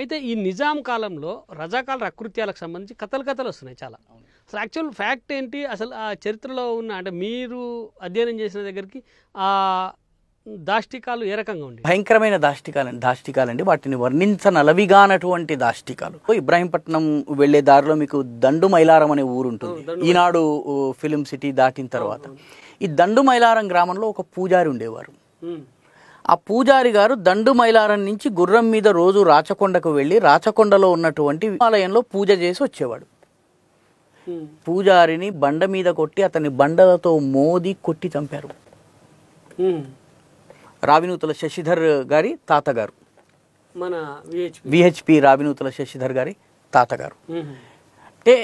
అయితే ఈ నిజాం కాలంలో రజాకాల అకృత్యాలకు సంబంధించి కథలు కథలు వస్తున్నాయి చాలా అసలు యాక్చువల్ ఫ్యాక్ట్ ఏంటి అసలు ఆ చరిత్రలో ఉన్న అంటే మీరు అధ్యయనం చేసిన దగ్గరికి ఆ దాష్టికాలు ఏ రకంగా ఉండే భయంకరమైన దాష్టికాలు దాష్టికాలండి వాటిని వర్ణించనలవిగానటువంటి దాష్టికాలు ఇబ్రాహీంపట్నం వెళ్లే దారిలో మీకు దండు మైలారం అనే ఊరు ఉంటుంది ఈనాడు ఫిలిం సిటీ దాటిన తర్వాత ఈ దండు మైలారం గ్రామంలో ఒక పూజారి ఉండేవారు ఆ పూజారి గారు దండు మైలారం నుంచి గుర్రం మీద రోజు రాచకొండకు వెళ్ళి రాచకొండలో ఉన్నటువంటి ఆలయంలో పూజ చేసి వచ్చేవాడు పూజారిని బండ మీద కొట్టి అతని బండలతో మోది కొట్టి చంపారు రావినూతల శశిధర్ గారి తాతగారు మన విహెచ్పి రావినూతల శశిధర్ గారి తాతగారు అంటే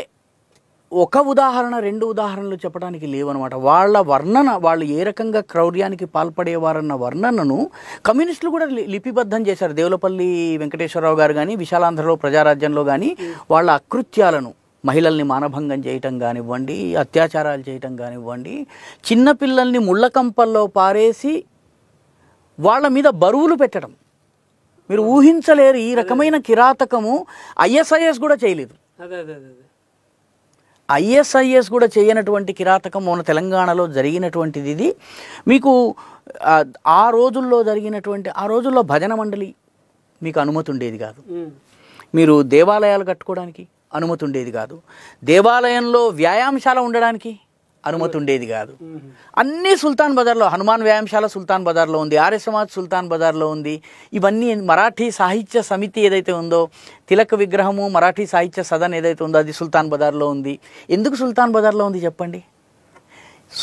ఒక ఉదాహరణ రెండు ఉదాహరణలు చెప్పడానికి లేవనమాట వాళ్ళ వర్ణన వాళ్ళు ఏ రకంగా క్రౌర్యానికి పాల్పడేవారన్న వర్ణనను కమ్యూనిస్టులు కూడా లిపిబద్ధం చేశారు దేవులపల్లి వెంకటేశ్వరరావు గారు కానీ విశాలాంధ్రలో ప్రజారాజ్యంలో కానీ వాళ్ళ అకృత్యాలను మహిళల్ని మానభంగం చేయటం కానివ్వండి అత్యాచారాలు చేయటం కానివ్వండి చిన్నపిల్లల్ని ముళ్ళకంపల్లో పారేసి వాళ్ళ మీద బరువులు పెట్టడం మీరు ఊహించలేరు ఈ రకమైన కిరాతకము ఐఎస్ఐఎస్ కూడా చేయలేదు అదే అదే అదే ఐఎస్ఐఎస్ కూడా చేయనటువంటి కిరాతకం మన తెలంగాణలో జరిగినటువంటిది ఇది మీకు ఆ రోజుల్లో జరిగినటువంటి ఆ రోజుల్లో భజన మండలి మీకు అనుమతి ఉండేది కాదు మీరు దేవాలయాలు కట్టుకోవడానికి అనుమతి ఉండేది కాదు దేవాలయంలో వ్యాయామశాల ఉండడానికి అనుమతి ఉండేది కాదు అన్నీ సుల్తాన్ బజార్లో హనుమాన్ వ్యాయామశాల సుల్తాన్ బజార్లో ఉంది ఆర్య సమాజ్ సుల్తాన్ బజార్లో ఉంది ఇవన్నీ మరాఠీ సాహిత్య సమితి ఏదైతే ఉందో తిలక విగ్రహము మరాఠీ సాహిత్య సదన్ ఏదైతే ఉందో అది సుల్తాన్ బజార్లో ఉంది ఎందుకు సుల్తాన్ బజార్లో ఉంది చెప్పండి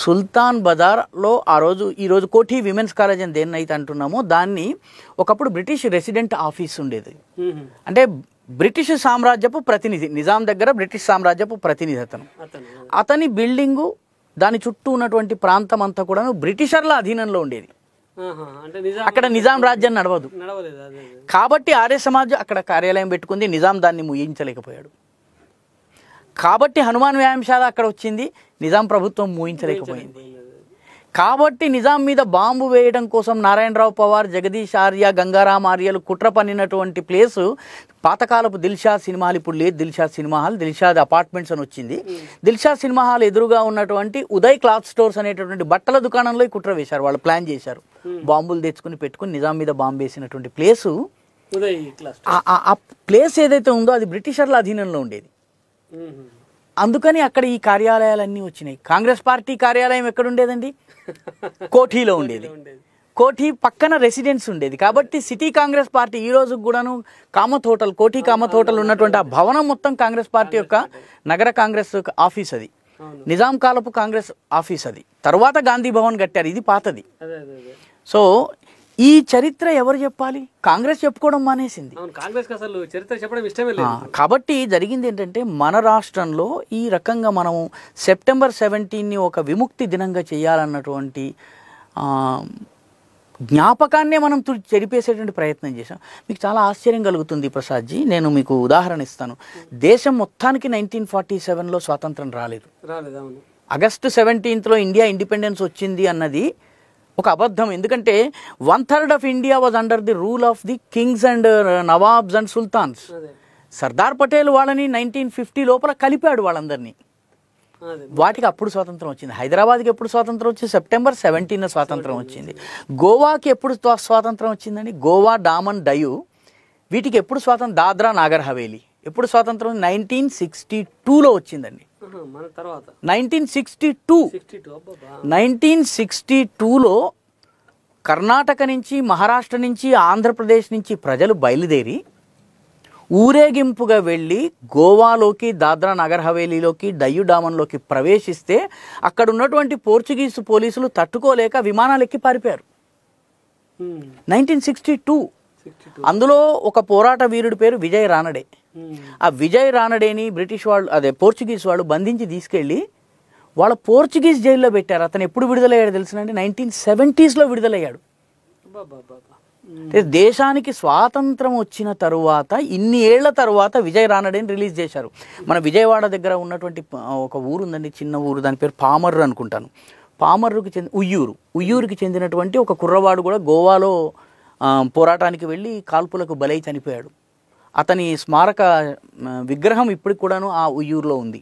సుల్తాన్ బజార్లో ఆ రోజు ఈరోజు కోఠి విమెన్స్ కాలేజ్ అని దేన్నైతే అంటున్నామో దాన్ని ఒకప్పుడు బ్రిటిష్ రెసిడెంట్ ఆఫీస్ ఉండేది అంటే బ్రిటిష్ సామ్రాజ్యపు ప్రతినిధి నిజాం దగ్గర బ్రిటిష్ సామ్రాజ్యపు ప్రతినిధి అతను అతని బిల్డింగు దాని చుట్టూ ఉన్నటువంటి ప్రాంతం అంతా కూడా బ్రిటిషర్ల అధీనంలో ఉండేది అక్కడ నిజాం రాజ్యం నడవదు కాబట్టి ఆర్య సమాజం అక్కడ కార్యాలయం పెట్టుకుంది నిజాం దాన్ని ముయించలేకపోయాడు కాబట్టి హనుమాన్ వ్యాయామశాల అక్కడ వచ్చింది నిజాం ప్రభుత్వం ముయించలేకపోయింది కాబట్టి నిజాం మీద బాంబు వేయడం కోసం నారాయణరావు పవార్ జగదీష్ ఆర్య గంగారాం ఆర్యలు కుట్ర పన్నినటువంటి ప్లేసు పాతకాలపు దిల్షా సినిమాలు ఇప్పుడు లేదు Dilsha cinema hall Dilsha apartments అని వచ్చింది hmm. దిల్షా సినిమా హాల్ ఎదురుగా ఉన్నటువంటి ఉదయ్ క్లాత్ స్టోర్స్ అనేటటువంటి బట్టల దుకాణంలో కుట్ర వేశారు వాళ్ళు ప్లాన్ చేశారు hmm. బాంబులు తెచ్చుకుని పెట్టుకుని నిజాం మీద బాంబు వేసినటువంటి ప్లేసు ఆ ప్లేస్ ఏదైతే ఉందో అది బ్రిటిషర్ల అధీనంలో ఉండేది hmm. అందుకని అక్కడ ఈ కార్యాలయాలన్నీ వచ్చినాయి కాంగ్రెస్ పార్టీ కార్యాలయం ఎక్కడ ఉండేదండి కోఠీలో ఉండేది కోఠీ పక్కన రెసిడెన్స్ ఉండేది కాబట్టి సిటీ కాంగ్రెస్ పార్టీ ఈ రోజు కూడాను కామత్ హోటల్ కోఠీ కామత్ హోటల్ ఉన్నటువంటి ఆ భవనం మొత్తం కాంగ్రెస్ పార్టీ యొక్క నగర కాంగ్రెస్ ఆఫీస్ అది నిజాం కాలపు కాంగ్రెస్ ఆఫీస్ అది తర్వాత గాంధీ భవన్ కట్టారు ఇది పాతది సో ఈ చరిత్ర ఎవరు చెప్పాలి కాంగ్రెస్ చెప్పుకోవడం మానేసింది కాంగ్రెస్ అసలు చరిత్ర చెప్పడం ఇష్టమే లేదు కాబట్టి జరిగింది ఏంటంటే మన రాష్ట్రంలో ఈ రకంగా మనం సెప్టెంబర్ సెవెంటీన్ని ఒక విముక్తి దినంగా చేయాలన్నటువంటి జ్ఞాపకాన్నే మనం చెరిపేసేటువంటి ప్రయత్నం చేశాం మీకు చాలా ఆశ్చర్యం కలుగుతుంది ప్రసాద్జీ నేను మీకు ఉదాహరణ ఇస్తాను దేశం మొత్తానికి నైన్టీన్ ఫార్టీ సెవెన్లో స్వాతంత్రం రాలేదు ఆగస్టు సెవెంటీన్త్లో ఇండియా ఇండిపెండెన్స్ వచ్చింది అన్నది ఒక అబద్ధం ఎందుకంటే one third of India was under the rule of the kings and nawabs and sultans Sardar Patel వాళ్ళని నైన్టీన్ ఫిఫ్టీ లోపల కలిపాడు వాళ్ళందరినీ వాటికి అప్పుడు స్వాతంత్రం వచ్చింది హైదరాబాద్కి ఎప్పుడు స్వాతంత్రం వచ్చింది సెప్టెంబర్ సెవెంటీన్ స్వాతంత్రం వచ్చింది గోవాకి ఎప్పుడు స్వాతంత్రం వచ్చిందని గోవా డామన్ డయూ వీటికి ఎప్పుడు స్వాతంత్రం దాద్రా నాగర్ హవేలీ ఎప్పుడు స్వాతంత్రం నైన్టీన్ సిక్స్టీ టూలో వచ్చిందండి nineteen sixty two nineteen sixty టూలో కర్ణాటక నుంచి మహారాష్ట్ర నుంచి ఆంధ్రప్రదేశ్ నుంచి ప్రజలు బయలుదేరి ఊరేగింపుగా వెళ్ళి గోవాలోకి దాద్రా నగర్ హవేలీలోకి డయ్యు డామన్లోకి ప్రవేశిస్తే అక్కడ ఉన్నటువంటి పోర్చుగీసు పోలీసులు తట్టుకోలేక విమానాలు ఎక్కి పారిపోయారు నైన్టీన్ సిక్స్టీ టూ అందులో ఒక పోరాట వీరుడి పేరు విజయ్ రానడే ఆ విజయ్ రానడేని బ్రిటిష్ వాళ్ళు అదే పోర్చుగీస్ వాళ్ళు బంధించి తీసుకెళ్ళి వాళ్ళ పోర్చుగీస్ జైల్లో పెట్టారు అతను ఎప్పుడు విడుదలయ్యాడు తెలుసునండి నైన్టీన్ సెవెంటీస్లో విడుదలయ్యాడు దేశానికి స్వాతంత్రం వచ్చిన తరువాత ఇన్ని ఏళ్ల తరువాత విజయ్ రానడేని రిలీజ్ చేశారు మన విజయవాడ దగ్గర ఉన్నటువంటి ఒక ఊరు ఉందండి చిన్న ఊరు దాని పేరు పామర్రు అనుకుంటాను పామర్రుకి చెంది ఉయ్యూరు ఉయ్యూరుకి చెందినటువంటి ఒక కుర్రవాడు కూడా గోవాలో పోరాటానికి వెళ్ళి కాల్పులకు బలై చనిపోయాడు అతని స్మారక విగ్రహం ఇప్పటికి కూడాను ఆ ఉయ్యూరులో ఉంది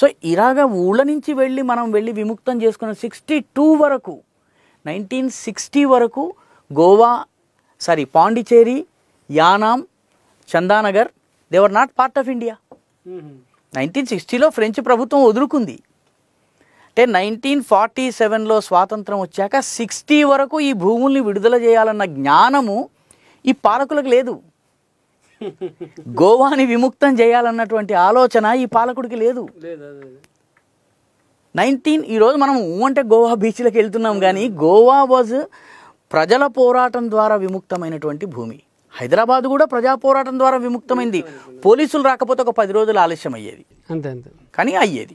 సో ఇలాగా ఊళ్ళ నుంచి వెళ్ళి మనం వెళ్ళి విముక్తం చేసుకున్న సిక్స్టీ టూ వరకు నైన్టీన్ సిక్స్టీ వరకు Goa sorry Pondicherry Yanam Chandannagar they were not part of India nineteen సిక్స్టీలో ఫ్రెంచ్ ప్రభుత్వం వదులుకుంది అంటే నైన్టీన్ ఫార్టీ సెవెన్లో స్వాతంత్రం వచ్చాక సిక్స్టీ వరకు ఈ భూముల్ని విడుదల చేయాలన్న జ్ఞానము ఈ పాలకులకు లేదు గోవాని విముక్తం చేయాలన్నటువంటి ఆలోచన ఈ పాలకుడికి లేదు నైన్టీన్ ఈరోజు మనం అంటే గోవా బీచ్లకు వెళ్తున్నాం కానీ గోవా వాజ్ ప్రజల పోరాటం ద్వారా విముక్తమైనటువంటి భూమి హైదరాబాద్ కూడా ప్రజా పోరాటం ద్వారా విముక్తమైంది పోలీసులు రాకపోతే ఒక పది రోజులు ఆలస్యం అయ్యేది అంతే అంతే కానీ అయ్యేది